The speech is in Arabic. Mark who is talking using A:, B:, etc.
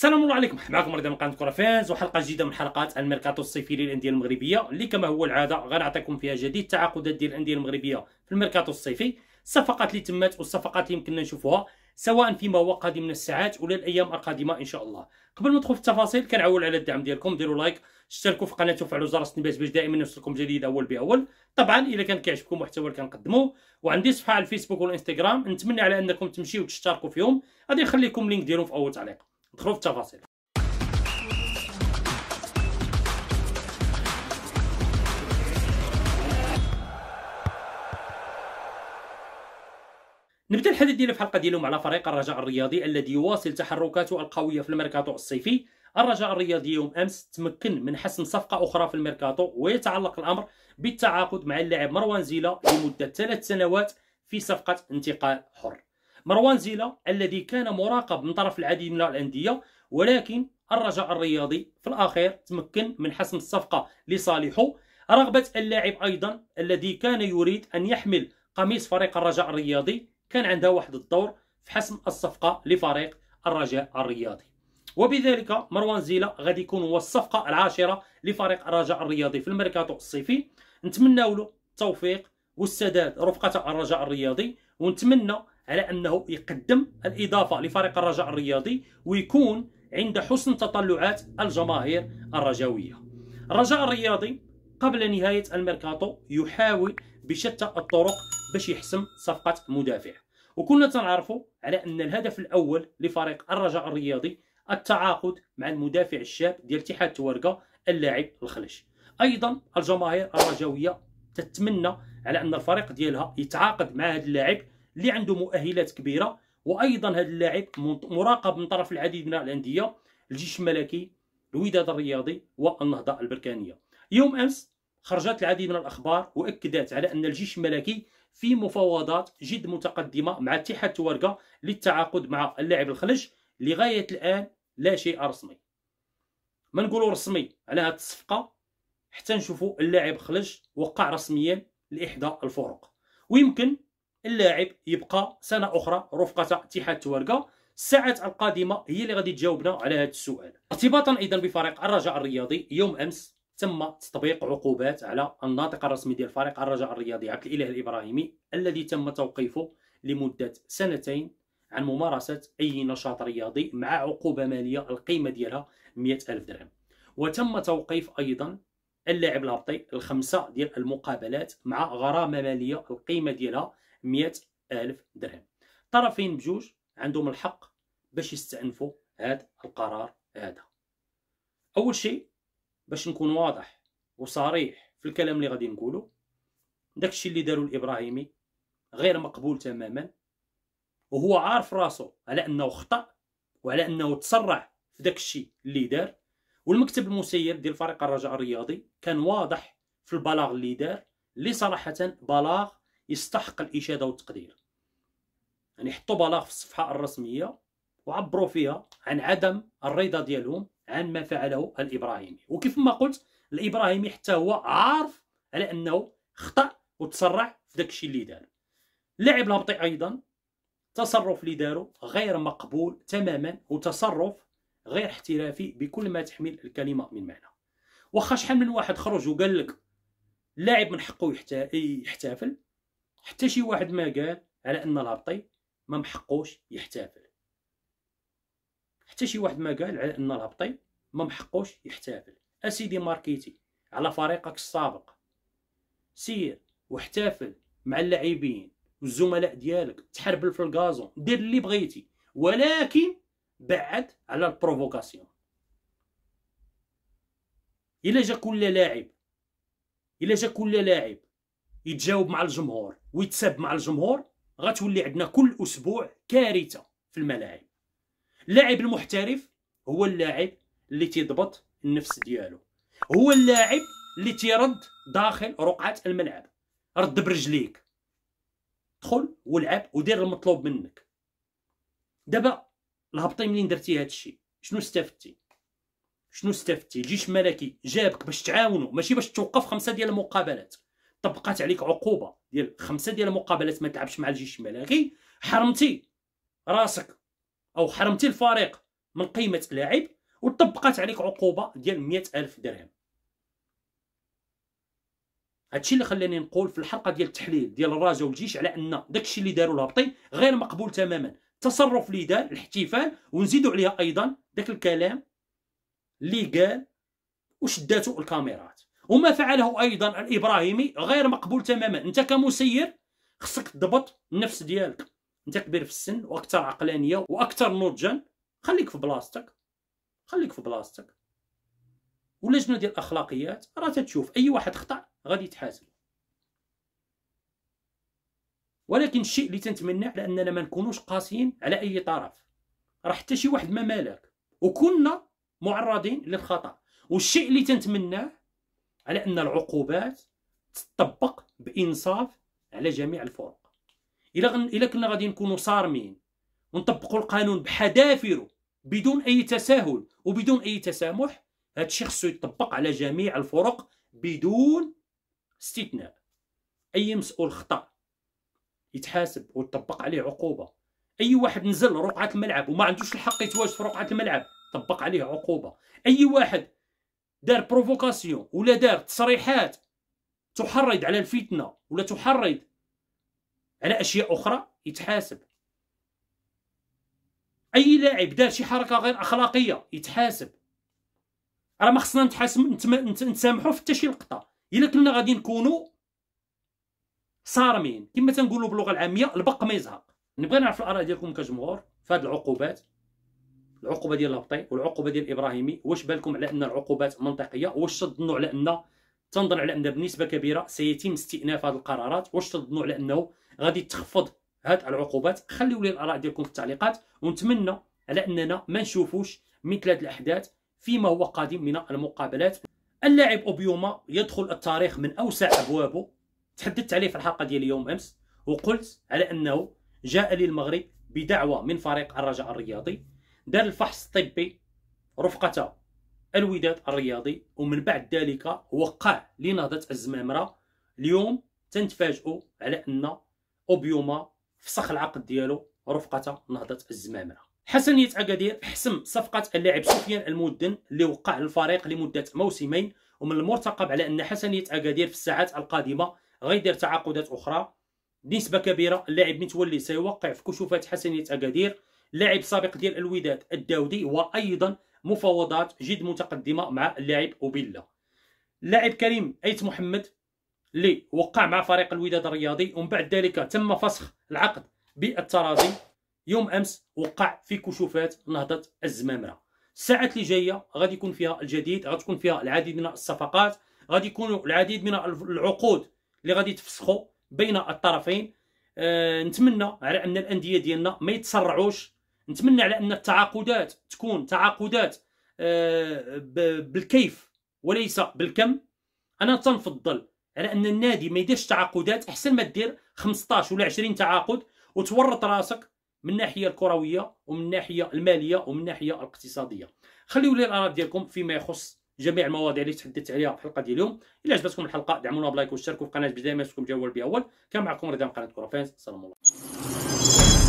A: السلام الله عليكم معكم رضا من قناه كره فانز وحلقه جديده من حلقات الميركاتو الصيفي للانديه المغربيه اللي كما هو العاده غنعطيكم فيها جديد التعاقدات ديال الانديه المغربيه في الميركاتو الصيفي الصفقات اللي تمات والصفقات اللي يمكننا نشوفوها سواء فيما هو قادم من الساعات ولا الايام القادمه ان شاء الله قبل ما ندخل في التفاصيل كنعول على الدعم ديالكم ديروا لايك اشتركوا في القناه وفعلوا زر التنبيهات باش دائما يوصلكم جديد اول باول طبعا اذا كان كيعجبكم المحتوى اللي كنقدموه وعندي صفحه على الفيسبوك والانستغرام نتمنى على انكم تمشيو وتشتركوا فيهم غادي نخليكم لينك ديالهم في اول تعليق ادخلوا في التفاصيل نبدا الحديث ديالنا في الحلقه ديالهم على فريق الرجاء الرياضي الذي يواصل تحركاته القويه في الميركاتو الصيفي الرجاء الرياضي يوم امس تمكن من حسم صفقه اخرى في الميركاتو ويتعلق الامر بالتعاقد مع اللاعب مروان زيلا لمده ثلاث سنوات في صفقه انتقال حر مروان زيلا الذي كان مراقب من طرف العديد من الأندية ولكن الرجاء الرياضي في الأخير تمكن من حسم الصفقة لصالحه رغبة اللاعب أيضا الذي كان يريد أن يحمل قميص فريق الرجاء الرياضي كان عندها واحد الدور في حسم الصفقة لفريق الرجاء الرياضي وبذلك مروان زيلا غادي يكون هو الصفقة العاشرة لفريق الرجاء الرياضي في الميركاتو الصيفي نتمناو له التوفيق والسداد رفقة الرجاء الرياضي ونتمنى على انه يقدم الاضافه لفريق الرجاء الرياضي ويكون عند حسن تطلعات الجماهير الرجاويه. الرجاء الرياضي قبل نهايه الميركاتو يحاول بشتى الطرق باش يحسم صفقه مدافع وكنا تنعرفوا على ان الهدف الاول لفريق الرجاء الرياضي التعاقد مع المدافع الشاب ديال اتحاد تورقه اللاعب الخلش ايضا الجماهير الرجاويه تتمنى على ان الفريق ديالها يتعاقد مع هذا اللاعب اللي عنده مؤهلات كبيره وايضا هذا اللاعب مراقب من طرف العديد من الانديه الجيش الملكي الوداد الرياضي والنهضه البركانيه يوم امس خرجت العديد من الاخبار واكدت على ان الجيش الملكي في مفاوضات جد متقدمه مع اتحاد تورقه للتعاقد مع اللاعب الخلج لغايه الان لا شيء رسمي ما نقولوا رسمي على هذه الصفقه حتى نشوفوا اللاعب خلج وقع رسميا لاحدى الفرق ويمكن اللاعب يبقى سنه اخرى رفقه اتحاد توالكا الساعات القادمه هي اللي غادي تجاوبنا على هذا السؤال ارتباطا اذا بفريق الرجاء الرياضي يوم امس تم تطبيق عقوبات على الناطق الرسمي ديال فريق الرجاء الرياضي عبد الاله الابراهيمي الذي تم توقيفه لمده سنتين عن ممارسه اي نشاط رياضي مع عقوبه ماليه القيمه ديالها 100000 درهم وتم توقيف ايضا اللاعب الهبطي الخمسه ديال المقابلات مع غرامه ماليه القيمه ديالها مئة ألف درهم طرفين بجوج عندهم الحق باش يستأنفوا هذا القرار هذا أول شيء باش نكون واضح وصريح في الكلام اللي غادي نقوله داكشي اللي داروا الإبراهيمي غير مقبول تماما وهو عارف راسو على أنه خطأ وعلى أنه تسرع في الشيء اللي دار والمكتب المسير ديال فريق الرجاء الرياضي كان واضح في البلاغ اللي دار اللي صراحة بلاغ يستحق الاشاده والتقدير يعني حطوا بلاغ في الصفحه الرسميه وعبروا فيها عن عدم الرضا ديالهم عن ما فعله الابراهيمي وكيف ما قلت الابراهيمي حتى هو عارف على انه خطا وتسرع في داك الشيء اللي دار اللاعب الهبطي ايضا التصرف اللي دارو غير مقبول تماما وتصرف غير احترافي بكل ما تحمل الكلمه من معنى واخا شحال من واحد خرج وقال لك اللاعب من حقه يحتفل حتى شي واحد ما قال على ان الهبطي ما محقوش يحتفل حتى شي واحد ما قال على ان الهبطي ما محقوش يحتفل اسيدي ماركيتي على فريقك السابق سير واحتفل مع اللاعبين والزملاء ديالك تحربل في الغازون دير اللي بغيتي ولكن بعد على البروفوكاسيون الا جا كل لاعب الا جا كل لاعب يتجاوب مع الجمهور ويتساب مع الجمهور غتولي عندنا كل اسبوع كارثه في الملاعب اللاعب المحترف هو اللاعب اللي تيضبط النفس ديالو هو اللاعب اللي تيرد داخل رقعه الملعب رد برجليك دخل ولعب ودير المطلوب منك دابا الهبطي منين درتي هذا الشيء شنو استفدتي شنو استفدتي الجيش الملكي جابك باش تعاونو ماشي باش توقف خمسه ديال المقابلات طبقات عليك عقوبه ديال خمسه ديال المقابلات ما تلعبش مع الجيش الملاكي حرمتي راسك او حرمتي الفريق من قيمه لاعب وطبقات عليك عقوبه ديال مئة ألف درهم هادشي اللي خلاني نقول في الحلقه ديال التحليل ديال الرجاء والجيش على ان داكشي اللي داروا الهبطي غير مقبول تماما التصرف اللي دار الاحتفال ونزيدوا عليها ايضا داك الكلام اللي قال وشداتو الكاميرات وما فعله ايضا الابراهيمي غير مقبول تماما انت كمسير خصك تضبط النفس ديالك انت كبير في السن واكثر عقلانيه واكثر نضجا خليك في بلاصتك خليك في بلاصتك ولجنه ديال الاخلاقيات راه تتشوف اي واحد خطا غادي يتحاسب ولكن الشيء اللي تنتمنى على اننا ما نكونوش قاسيين على اي طرف راه حتى شي واحد ما مالك وكنا معرضين للخطا والشيء اللي تنتمناه على أن العقوبات تطبق بإنصاف على جميع الفرق إلا, غن... إلا كنا غادي نكونوا صارمين ونطبقوا القانون بحذافيره بدون أي تساهل وبدون أي تسامح هذا الشيء خصو يطبق على جميع الفرق بدون استثناء أي مسؤول خطأ يتحاسب وتطبق عليه عقوبة أي واحد نزل رقعة الملعب وما عندوش الحق يتواجد في رقعة الملعب طبق عليه عقوبة أي واحد دار بروفوكاسيون ولا دار تصريحات تحرض على الفتنه ولا تحرض على اشياء اخرى يتحاسب اي لاعب دار شي حركه غير اخلاقيه يتحاسب راه ما خصنا نتحاسب نتسامحوا في حتى شي لقطه الا كنا غادي نكونوا صارمين كما تنقولوا باللغه العاميه البق ما يزهق نبغي نعرف الاراء ديالكم كجمهور في هذه العقوبات العقوبه ديال الهبطي والعقوبه ديال الابراهيمي واش بالكم على ان العقوبات منطقيه واش تظنوا على ان تنظن على ان بنسبه كبيره سيتم استئناف هذه القرارات واش تظنوا على انه غادي تخفض هذه العقوبات خليوا لي الاراء ديالكم في التعليقات ونتمنى على اننا ما نشوفوش مثل هذه الاحداث فيما هو قادم من المقابلات اللاعب اوبيوما يدخل التاريخ من اوسع ابوابه تحدثت عليه في الحلقه ديال يوم امس وقلت على انه جاء للمغرب بدعوه من فريق الرجاء الرياضي دار الفحص الطبي رفقة الوداد الرياضي ومن بعد ذلك وقع لنهضة الزمامرة اليوم تنتفاجئوا على أن أوبيوما فسخ العقد ديالو رفقة نهضة الزمامرة حسنية أكادير حسم صفقة اللاعب سفيان المدن اللي وقع للفريق لمدة موسمين ومن المرتقب على أن حسنية أكادير في الساعات القادمة غيدير تعاقدات أخرى بنسبة كبيرة اللاعب متولي سيوقع في كشوفات حسنية أكادير لاعب سابق ديال الوداد الداودي وايضا مفاوضات جد متقدمه مع اللاعب اوبيلا اللاعب كريم ايت محمد اللي وقع مع فريق الوداد الرياضي ومن بعد ذلك تم فسخ العقد بالترازي يوم امس وقع في كشوفات نهضه الزمامره الساعات اللي جايه غادي يكون فيها الجديد غتكون فيها العديد من الصفقات غادي يكونوا العديد من العقود اللي غادي تفسخوا بين الطرفين أه نتمنى على ان الانديه ديالنا ما يتسرعوش نتمنى على ان التعاقدات تكون تعاقدات آه، بالكيف وليس بالكم انا تنفضل على ان النادي ما يديرش تعاقدات احسن ما دير 15 ولا 20 تعاقد وتورط راسك من الناحيه الكرويه ومن الناحيه الماليه ومن الناحيه الاقتصاديه خليوا لي الاراء ديالكم فيما يخص جميع المواضيع اللي تحدثت عليها في الحلقه ديال اليوم الى عجبتكم الحلقه دعمونا بلايك واشتركوا في القناه باش دائما يوصلكم جوال باول كان معكم رضا من قناه كره فانس سلام الله